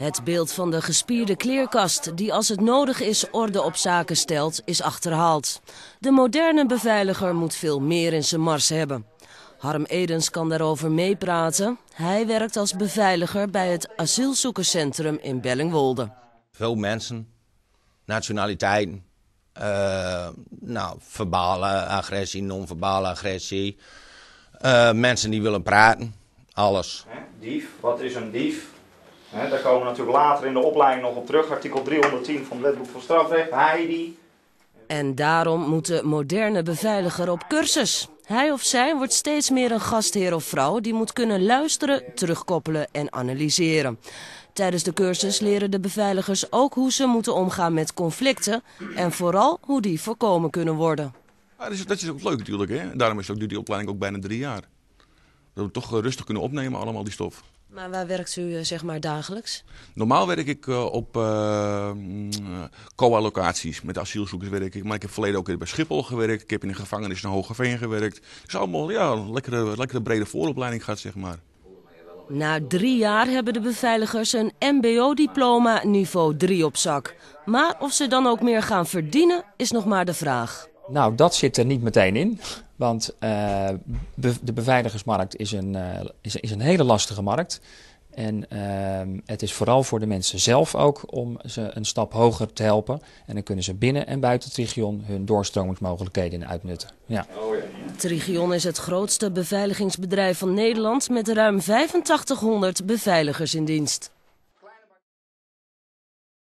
Het beeld van de gespierde kleerkast die als het nodig is orde op zaken stelt, is achterhaald. De moderne beveiliger moet veel meer in zijn mars hebben. Harm Edens kan daarover meepraten. Hij werkt als beveiliger bij het asielzoekerscentrum in Bellingwolde. Veel mensen, nationaliteiten, eh, nou, verbale agressie, non-verbale agressie. Eh, mensen die willen praten, alles. Dief, wat is een dief? He, daar komen we natuurlijk later in de opleiding nog op terug. Artikel 310 van het Wetboek van Strafrecht. Heidi. En daarom moet de moderne beveiliger op cursus. Hij of zij wordt steeds meer een gastheer of vrouw die moet kunnen luisteren, terugkoppelen en analyseren. Tijdens de cursus leren de beveiligers ook hoe ze moeten omgaan met conflicten en vooral hoe die voorkomen kunnen worden. dat, is, dat is ook leuk natuurlijk. Hè? Daarom is ook, duurt die opleiding ook bijna drie jaar. Dat we toch eh, rustig kunnen opnemen allemaal die stof. Maar waar werkt u eh, zeg maar dagelijks? Normaal werk ik eh, op uh, co-allocaties. Met asielzoekers werk ik. Maar ik heb verleden ook bij Schiphol gewerkt. Ik heb in een gevangenis in Hogeveen gewerkt. Dus allemaal ja, lekkere, lekkere brede vooropleiding gaat zeg maar. Na drie jaar hebben de beveiligers een mbo-diploma niveau 3 op zak. Maar of ze dan ook meer gaan verdienen is nog maar de vraag. Nou, dat zit er niet meteen in. Want eh, de beveiligersmarkt is een, eh, is, is, een hele lastige markt. En ehm, het is vooral voor de mensen zelf ook om ze een stap hoger te helpen. En dan kunnen ze binnen en buiten Trigion hun doorstromingsmogelijkheden uitnutten. Ja. Oh Trigion is het grootste beveiligingsbedrijf van Nederland met ruim 8500 beveiligers in dienst.